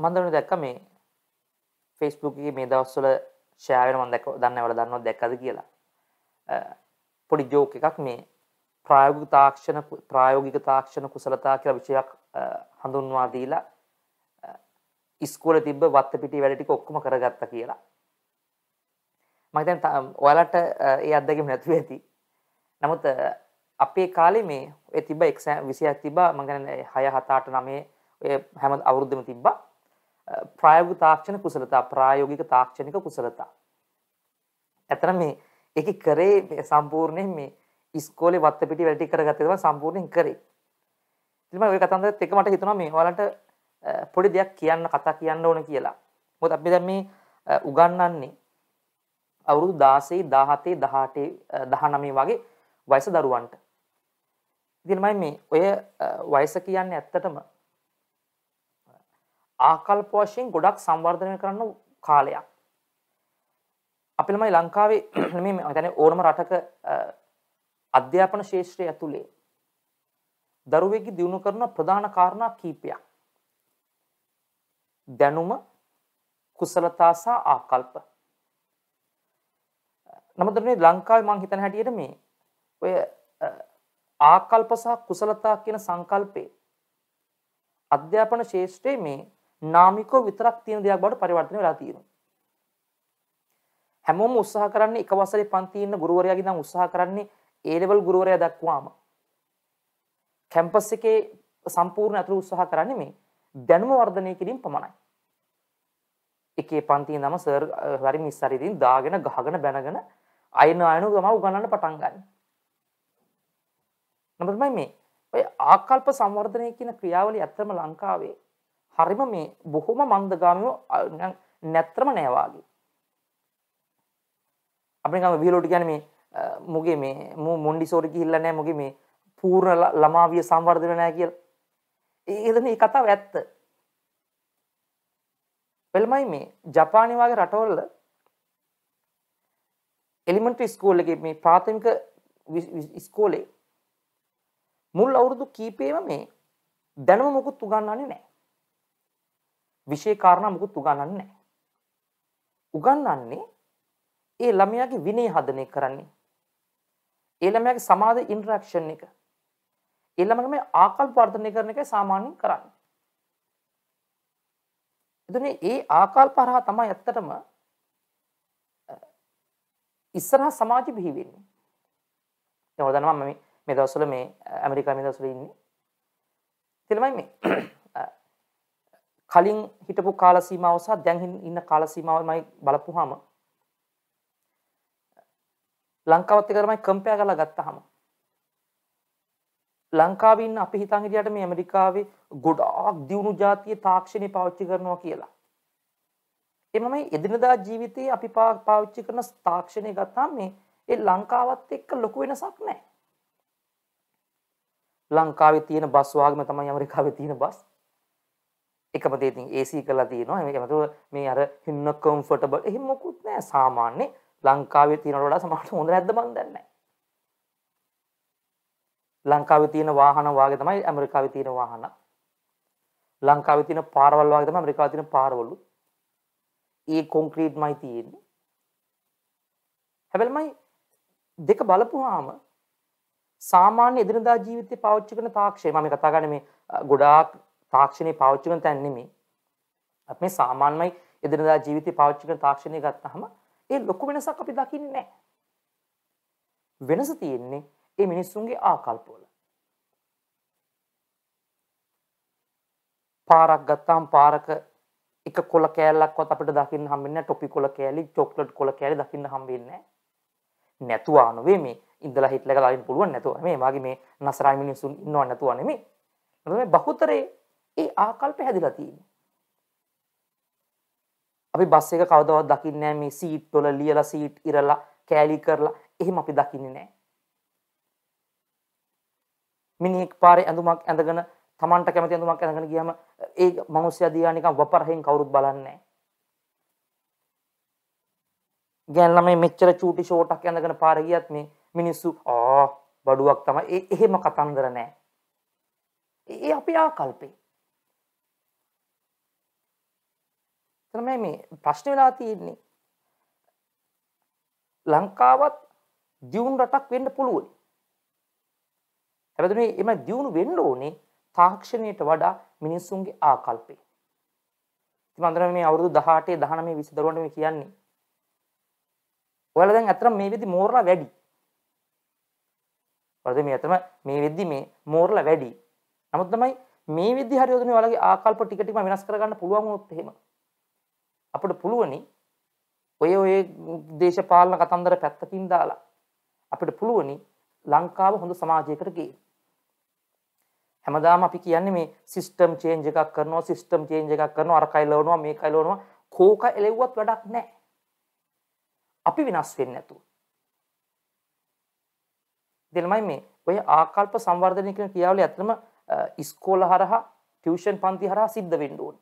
මන්දරන දැක්ක මේ ෆෙස්බුක්ගේ මේ දවස්සල ශයාවෙන මදක දන්නවල දන්නව දැක්කද කියලා පොඩි ජෝක එකක් මේ ප්‍රායෝගික තාක්ෂණ ප්‍රායෝගික තාක්ෂණ කුසලතා කියලා විෂයක් හඳුන්වා දීලා ඉස්කෝල තිබ්බ වත්ත පිටි වැඩටික ඔක්කොම කරගත්ත කියලා මතන් ඔයාලට ඒ අදදකම නැතුව ඇති නමුත් අපේ කාලේ මේ ඔය තිබ එක්ෂ විසියක් තිබා මගන හය හතාට නමේ ඔය හැම අවුරුද්ධම තිබ්බා ප්‍රායෝගික තාක්ෂණ කුසලතා ප්‍රායෝගික තාක්ෂණික කුසලතා. ඇතන මේ එක කරේ සම්පූර්ණයෙන් මේ ඉස්කෝලේ වත් පිටි වැඩි කරගත්තේ තමයි සම්පූර්ණයෙන් කරේ. ඉතින් මම ওই කතන්දරත් එක්ක මට හිතුණා මේ ඔයාලට පොඩි දෙයක් කියන්න කතා කියන්න ඕන කියලා. මොකද අපි දැන් මේ උගන්වන්නේ අවුරුදු 16, 17, 18, 19 වගේ වයස දරුවන්ට. ඉතින් මම මේ ඔය වයස කියන්නේ ඇත්තටම ආකල්ප වශයෙන් ගොඩක් සංවර්ධනය කරන්න කාලයක්. අපි ළමයි ලංකාවේ නෙමෙයි මම කියන්නේ ඕනම රටක අධ්‍යාපන ශාස්ත්‍රය ඇතුලේ දරුවෙක්ගේ දියුණු කරන ප්‍රධාන කාරණා කීපයක්. දැනුම, කුසලතා සහ ආකල්ප. නමුත් මේ ලංකාවේ මම හිතන හැටියට මේ ඔය ආකල්ප සහ කුසලතා කියන සංකල්පේ අධ්‍යාපන ශාස්ත්‍රයේ මේ නාමිකෝ විතරක් තියෙන දෙයක් බවට පරිවර්තනය වෙලා තියෙනවා. හැමෝම උත්සාහ කරන්නේ එක වසරේ පන්ති ඉන්න ගුරුවරයාගෙන් නම් උත්සාහ කරන්නේ A level ගුරුවරයා දක්වාම. කැම්පස් එකේ සම්පූර්ණ අතුරු උත්සාහ කරන්නේ මේ දැනුම වර්ධනය කිරීම පමණයි. එකේ පන්තියේ නම සර් හරි මිස් හරි ඉතින් දාගෙන ගහගෙන බැනගෙන අයන අයනු ගම උගන්නන්න පටන් ගන්න. නමුත් මේ ඔය ආකල්ප සංවර්ධනය කියන ක්‍රියාවලිය ඇත්තම ලංකාවේ හරිම මේ බොහොම මන්දගාමීව නැත්‍රම නෑවාගේ. අපිගම වියලෝට ගැන මේ මුගේ මේ මු මොන්ඩි සෝරි හිල්ල නෑ මොගේ මේ පූර්ණ ළමාවිය සංවර්ධන නෑ කියල ඒද මේ කතාව ඇත්ත පෙල්මයි මේ ජපානිවාගේ රටවල්ල එලිමෙන්ට ස්කෝල්ලගේ මේ ප්‍රාථමික ස්කෝලේ මුල් අවුරුදු කීපේම මේ දැනම මොකුත් උගන්නන්නේ නෑ විශේෂ කාරණා මොකුත් උගන්වන්නේ නැහැ. උගන්වන්නේ ඒ ළමයාගේ විනය හදන එක කරන්නේ. ඒ ළමයාගේ සමාජ ඉන්ටරැක්ෂන් එක. ඒ ළමයාගේ මේ ආකල්ප වර්ධනය කරන එකයි සාමාන්‍යයෙන් කරන්නේ. එතනේ ඒ ආකල්ප හරහා තමයි ඇත්තටම ඉස්සරහා සමාජෙ බිහි වෙන්නේ. දැන් ඔය දන්නවා මම මේ දවස්වල මේ ඇමරිකාවේ මේ දවස්වල ඉන්නේ. ඊළඟයි මේ කලින් හිටපු කාල සීමාව සහ දැන් ඉන්න කාල සීමාවමයි බලපුවාම ලංකාවත් එක තමයි කම්පයර් කරලා ගත්තාම ලංකාවේ ඉන්න අපි හිතන් හිටියට මේ ඇමරිකාවේ ගොඩාක් දියුණු ජාතිය තාක්ෂණය පාවිච්චි කරනවා කියලා. එමමයි එදිනදා ජීවිතයේ අපි පාවිච්චි කරන තාක්ෂණය ගත්තාම මේ ඒ ලංකාවත් එක්ක ලොකු වෙනසක් නැහැ. ලංකාවේ තියෙන බස් වාගේම තමයි ඇමරිකාවේ තියෙන බස්. එකම දේ ඉතින් AC කරලා තියෙනවා. එමෙතුව මේ අර හින්න කම්ෆර්ටබල් එහෙම මොකුත් නෑ. සාමාන්‍ය ලංකාවේ තියෙනට වඩා සමහරට හොඳ නැද්ද මන් දන්නේ නෑ. ලංකාවේ තියෙන වාහන වාගේ තමයි ඇමරිකාවේ තියෙන වාහන. ලංකාවේ තියෙන පාරවල් වාගේ තමයි ඇමරිකාවේ තියෙන පාරවලු. ඒ කොන්ක්‍රීට්මයි තියෙන්නේ. හැබැයි මයි දෙක බලපුවාම සාමාන්‍ය එදිනදා ජීවිතේ පාවිච්චි කරන තාක්ෂය මම කතා කරන්නේ මේ ගොඩාක් තාක්ෂණයේ පාවිච්චි කරන තැන නෙමෙයි. අපි මේ සාමාන්‍යයි එදිනදා ජීවිතේ පාවිච්චි කරන තාක්ෂණය ගත්තාම ඒ ලොකු වෙනසක් අපි දකින්නේ නැහැ. වෙනස තියෙන්නේ ඒ මිනිස්සුන්ගේ ආකල්පවල. පාරක් ගත්තාම පාරක එක කොළ කෑල්ලක්වත් අපිට දකින්න හම්බෙන්නේ නැහැ. ටොපි කොළ කෑලි, චොක්ලට් කොළ කෑලි දකින්න හම්බෙන්නේ නැහැ. නැතුවා නොවේ මේ ඉඳලා හිටලා ගලින් පුළුවන් නැතුව. මේ වාගේ මේ නසරායි මිනිස්සුන් ඉන්නව නැතුව නෙමෙයි. නේද? බහුතරේ ඒ ආකල්ප හැදිලා තියෙන්නේ. අපි බස් එක කවදාවත් දකින්නේ නැහැ මේ සීට් වල ලියලා සීට් ඉරලා කෑලි කරලා එහෙම අපි දකින්නේ නැහැ. මිනිහෙක් පාරේ ඇඳුමක් ඇඳගෙන Tamanට කැමති ඇඳුමක් ඇඳගෙන ගියාම ඒ මිනිස්සයා දිහා නිකන් වපරහෙන් කවුරුත් බලන්නේ නැහැ. ගෑන් ළමයි මෙච්චර චූටි ෂෝට් එකක් ඇඳගෙන පාරේ ගියත් මේ මිනිස්සු ආ බඩුවක් තමයි. ඒ එහෙම කතන්දර නැහැ. ඒ අපි ආකල්පේ. තමයි මේ ප්‍රශ්න වෙලා තියෙන්නේ ලංකාවත් දියුණු රටක් වෙන්න පුළුවන් හැබැයි මේ එම දියුණු වෙන්න ඕනේ තාක්ෂණයට වඩා මිනිස්සුන්ගේ ආකල්පේ ඉතින් මන්දර මේ අවුරුදු 18 19 20 දරුවන්ට මේ කියන්නේ ඔයාලා දැන් අතරම මේ වෙද්දි මෝරලා වැඩි වලද මේ අතරම මේ වෙද්දි මේ මෝරලා වැඩි නමුත් තමයි මේ විදි හරියෝදනේ ඔයාලගේ ආකල්ප ටික ටික වෙනස් කරගන්න පුළුවන් වුණොත් එහෙම අපට පුළුවනි ඔය ඔය දේශපාලන කතන්දර පැත්තකින් දාලා අපිට පුළුවනි ලංකාව හොඳ සමාජයකට ගේන්න. හැමදාම අපි කියන්නේ මේ සිස්ටම් චේන්ජ් එකක් කරනවා සිස්ටම් චේන්ජ් එකක් කරනවා අර කයිලවනවා මේ කයිලවනවා කෝක එලෙව්වත් වැඩක් නැහැ. අපි වෙනස් වෙන්නේ නැතුව. දෙල්මයි මේ ඔය ආකල්ප සංවර්ධනය කියන ක්‍රියාවලිය ඇත්තම ඉස්කෝල හරහා ටියුෂන් පන්ති හරහා සිද්ධ වෙන්න ඕනේ.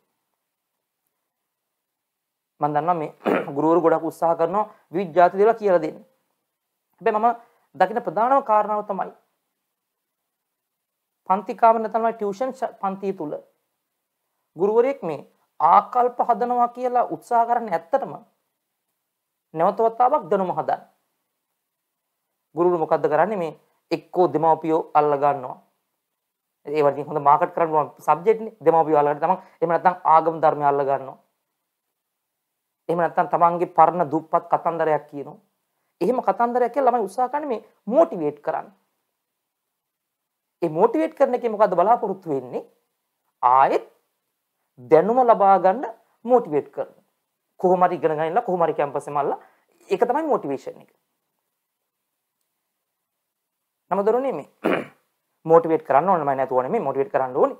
මම දන්නවා මේ ගුරුවරු ගොඩක් උත්සාහ කරනවා විවිධ જાති දේවල් කියලා දෙන්න. හැබැයි මම දකින ප්‍රධානම කාරණාව තමයි පන්ති කාමර නැත්නම් ටියුෂන් පන්තිය තුල ගුරුවරයෙක් මේ ආකල්ප හදනවා කියලා උත්සාහ කරන්නේ ඇත්තටම නැවත වතාවක් දැනුම හදන්න. ගුරුවරු මොකද්ද කරන්නේ මේ එක්කෝ දෙමව්පියෝ අල්ල ගන්නවා. ඒ වගේ හොඳ මාකට් කරන්න පුළුවන් සබ්ජෙක්ට්නේ දෙමව්පියෝ අල්ලගන්න තමන් එහෙම නැත්නම් ආගම ධර්මය අල්ල ගන්නවා. එහෙම නැත්නම් තමන්ගේ පරණ දුප්පත් කතන්දරයක් කියනවා. එහෙම කතන්දරයක් කියලා ළමයි උත්සාහ කරන්නේ මේ මොටිවේට් කරන්න. ඒ මොටිවේට් කරන එකේ මොකද්ද බලාපොරොත්තු වෙන්නේ? ආයෙත් දැනුම ලබා ගන්න මොටිවේට් කරන. කොහොම හරි ඉගෙන ගන්නලා කොහොම හරි කැම්පස් එමල්ලා ඒක තමයි මොටිවේෂන් එක. නමුදුරුනේ මේ මොටිවේට් කරන්න ඕනේ මම නැතුවනේ මේ මොටිවේට් කරන්න ඕනේ.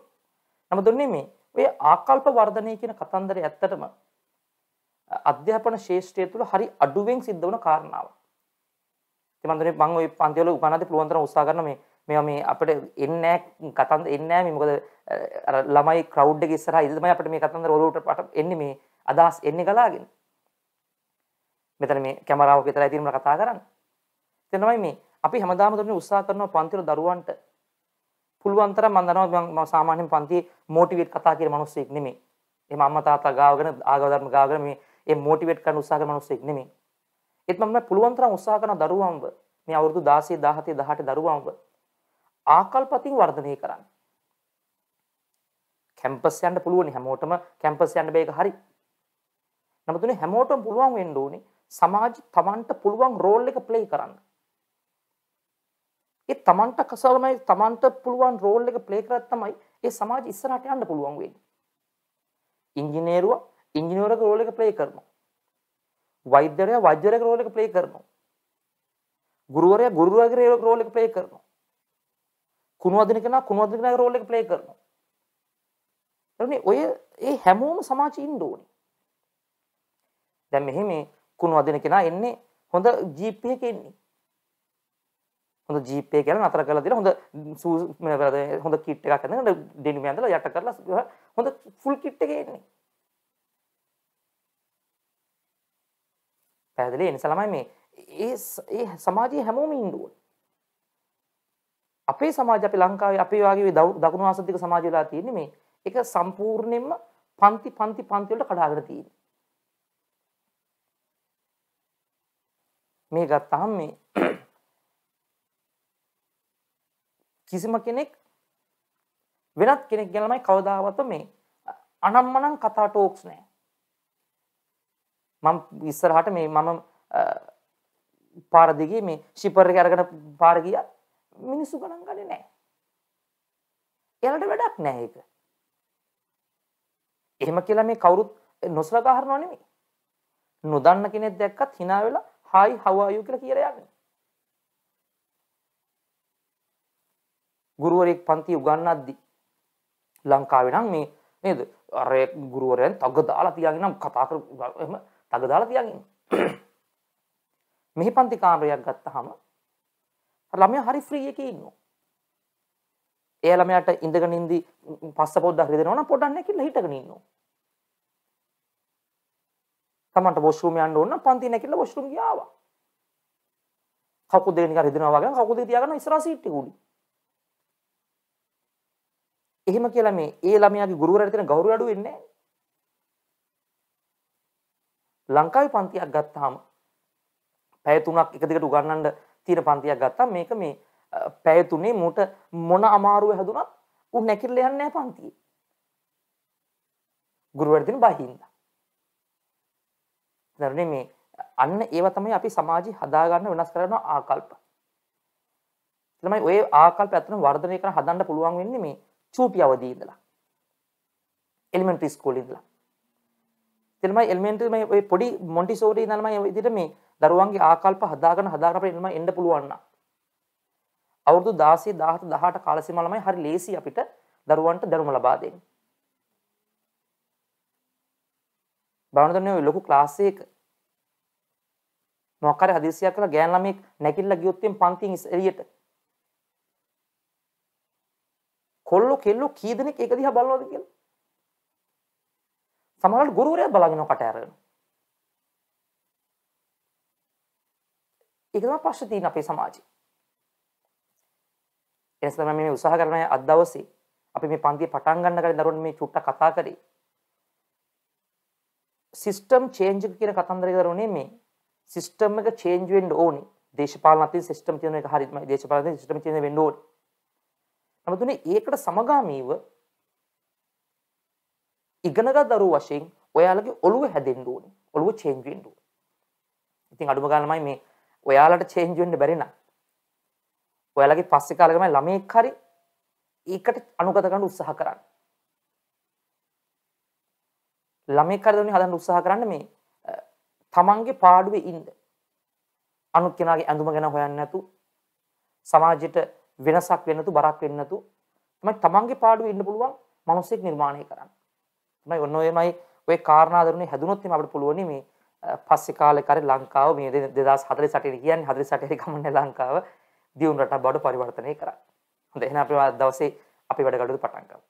නමුදුරුනේ මේ ඔය ආකල්ප වර්ධනය කියන කතන්දරය ඇත්තටම අධ්‍යාපන ශේෂ්ත්‍රය තුළ හරි අඩුවෙන් සිද්ධ වන කාරණාව. තිමන්දනේ මම ওই පන්තිවල උගන්වද්දී පුළුවන් තරම් උත්සාහ කරන මේ මේවා මේ අපිට එන්නේ කතන්ද එන්නේ මේ මොකද අර ළමයි ක්‍රවුඩ් එක ඉස්සරහා ඉඳලා අපිට මේ කතන්දර ඔලුවට එන්නේ මේ අදහස් එන්නේ ගලාගෙන. මෙතන මේ කැමරාවක විතරයි තියෙන කතා කරන්නේ. ඉතින් තමයි මේ අපි හැමදාම දරන උත්සාහ කරනවා පන්තිවල දරුවන්ට පුළුවන් තරම් මම දන්නවා මම සාමාන්‍යයෙන් පන්තියේ මොටිවේට් කතා කියන මිනිස්සෙක් නෙමෙයි. එහෙම අම්මා තාත්තා ගාවගෙන ආගම ධර්ම ගාවගෙන මේ ඒ මොටිවේට් කරන්න උත්සාහ කරන මිනිස්සෙක් නෙමෙයි. ඒත් මම පුළුවන් තරම් උත්සාහ කරන දරුවන්ව මේ අවුරුදු 16 17 18 දරුවන්ව ආකල්පතින් වර්ධනය කරන්න. කැම්පස් යන්න පුළුවන් හැමෝටම කැම්පස් යන්න බෑ ඒක හරි. නමුත් උනේ හැමෝටම පුළුවන් වෙන්න ඕනේ සමාජ තමන්ට පුළුවන් රෝල් එක ප්ලේ කරන්න. ඒ තමන්ට කසමයි තමන්ට පුළුවන් රෝල් එක ප්ලේ කරත් තමයි ඒ සමාජ ඉස්සරහට යන්න පුළුවන් වෙන්නේ. ඉංජිනේරුවා ඉංජිනේවරක රෝල් එක ප්ලේ කරනවා. වෛද්‍යවරයා වෛද්‍යවරයාගේ රෝල් එක ප්ලේ කරනවා. ගුරුවරයා ගුරුවරයාගේ රෝල් එක ප්ලේ කරනවා. කුණුවදින කෙනා කුණුවදින කෙනාගේ රෝල් එක ප්ලේ කරනවා. එතනේ ඔය ඒ හැමෝම සමාජයේ ඉන්න ඕනේ. දැන් මෙහි මේ කුණුවදින කෙනා එන්නේ හොඳ ජීප් එකක එන්නේ. හොඳ ජීප් එක කියලා නතර කරලා දීලා හොඳ හොඳ කිට් එකක් අඳගෙන ඩෙනිම් ඇඳලා යට කරලා හොඳ ෆුල් කිට් එකේ එන්නේ. පැදිලේ නිසලමයි මේ ඒ ඒ සමාජයේ හැමෝම ඉන්ඩුවන් අපේ සමාජ අපි ලංකාවේ අපි වගේ දකුණු ආසතික සමාජලා තියෙන්නේ මේ එක සම්පූර්ණයෙන්ම පන්ති පන්ති පන්තිවලට කඩාගෙන තියෙන මේ ගත්තහම් මේ කිසිම කෙනෙක් වෙනත් කෙනෙක් ගැනමයි කවදාවත මේ අනම්මනම් කතා ටෝක්ස් නෑ මම ඉස්සරහට මේ මම පාර දිගේ මේ ශිපර් එක අරගෙන පාර ගියා මිනිස්සු ගණන් ගන්නේ නැහැ. එයාලට වැඩක් නැහැ ඒක. එහෙම කියලා මේ කවුරුත් නොසලකා හරිනව නෙමෙයි. නොදන්න කෙනෙක් දැක්කත් hina වෙලා hi how are you කියලා කියලා යන්නේ. ගුරුවරයෙක් පන්ති උගන්වද්දි ලංකාවේ නම් මේ නේද? අර ගුරුවරයන් තග දාලා තියාගෙන කතා කර එහෙම තග දාලා තියාගෙන. මෙහි පන්ති කාමරයක් ගත්තාම ළමයා හරි ෆ්‍රී එකේ ඉන්නවා. ඒ ළමයාට ඉඳගෙන ඉඳි පස්ස පොඩ්ඩක් රිදෙනවා නම් පොඩක් නැහැ කියලා හිටගෙන ඉන්නවා. තමන්ට වොෂ්රූම් යන්න ඕන නම් පන්ති නැහැ කියලා වොෂ්රූම් ගියාවා. කකුල් දෙක නිකන් රිදෙනවා වගේ කකුල් දෙක තියාගෙන ඉස්සරහා සීට් එක උඩින්. එහෙම කියලා මේ ඒ ළමයාගේ ගුරුවරයාට තියෙන ගෞරවය අඩු වෙන්නේ නැහැ. ලංකාවේ පන්තියක් ගත්තාම පැය තුනක් එක දිගට උගන්වන්න තියෙන පන්තියක් ගත්තා මේක මේ පැය තුනේ මූට මොන අමාරුව හැදුනත් උන් නැකිරලා යන්නේ නැහැ පන්තියේ. ගුරුවරු දෙන බහින්ද. දරණේ මේ අන්න ඒව තමයි අපි සමාජي හදාගන්න වෙනස් කරන ආකල්ප. තමයි ওই ආකල්ප ඇතුළේ වර්ධනය කරන හදන්න පුළුවන් වෙන්නේ මේ චූටි අවදී ඉඳලා. එලිමන්ටරි ස්කෝලේ ඉඳලා. තෙමයි එල්මෙන්ටල් මේ ඔය පොඩි මොන්ටිසෝරි ඉඳන්ම මේ විදිහට මේ දරුවන්ගේ ආකල්ප හදාගෙන හදාගෙන අපිට එන්න එන්න පුළුවන් නම් අවුරුදු 16 17 18 කාල සීමාව ළමයි හරි ලේසි අපිට දරුවන්ට දැනුම ලබා දෙන්නේ. බලන්න ඔය ලොකු ක්ලාස් එකක මොකක් හරි හදිසියක් කරලා ගෑන් ළමෙක් නැකිලා ගියොත් එම් පන්තියෙන් එළියට කොල්ලෝ කෙල්ලෝ කී දෙනෙක් ඒක දිහා බලනවද කියලා සමහරවල් ගුරුවරයා බලාගෙන කට ඇරගෙන. ඒක තමයි ප්‍රශ්න තියෙන අපේ සමාජයේ. එනස තමයි මේ උත්සාහ කරන අද දවසේ අපි මේ පන්තිය පටන් ගන්න කලින් දරුවන්ට මේ චුට්ටක් කතා කරේ. සිස්ටම් චේන්ජ් එක කියන කතන්දරේ දරුවනේ මේ සිස්ටම් එක චේන්ජ් වෙන්න ඕනේ. දේශපාලන අතින් සිස්ටම් තියෙන එක හරි දේශපාලන සිස්ටම් චේන්ජ් වෙන්න ඕනේ. නමුත් උනේ ඒකට සමගාමීව ඉගෙනගත් දරුවෝ වශයෙන් ඔයාලගේ ඔළුව හැදෙන්න ඕනේ. ඔළුව චේන්ජ් වෙන්න ඕනේ. ඉතින් අඩුම ගානමයි මේ ඔයාලට චේන්ජ් වෙන්න බැරි නම් ඔයාලගේ පස්සේ කාලේ තමයි ළමෙක් හරි ඒකට අනුගත කරන්න උත්සාහ කරන්න. ළමෙක් හරි දරුවනි හදන්න උත්සාහ කරන්න මේ තමන්ගේ පාඩුවේ ඉන්න. අනුත් කෙනාගේ ඇඳුම ගැන හොයන්නේ නැතු සමාජයට වෙනසක් වෙන්න නැතු බරක් වෙන්න නැතු තමයි තමන්ගේ පාඩුවේ ඉන්න පුළුවන් මිනිස්සෙක් නිර්මාණය කරන්න. නයි ඔන්න ඔයමයි ඔය කාරණා දරුණේ හැදුනොත් එimhe අපිට පුළුවන් මේ පස්සේ කාලේ කරේ ලංකාව මේ 2048 කියන්නේ 48 ගමනේ ලංකාව දියුණු රටක් බවට පරිවර්තනය කරා. හොඳ එහෙනම් අපි දවසේ අපි වැඩ කටයුතු පටන් ගමු.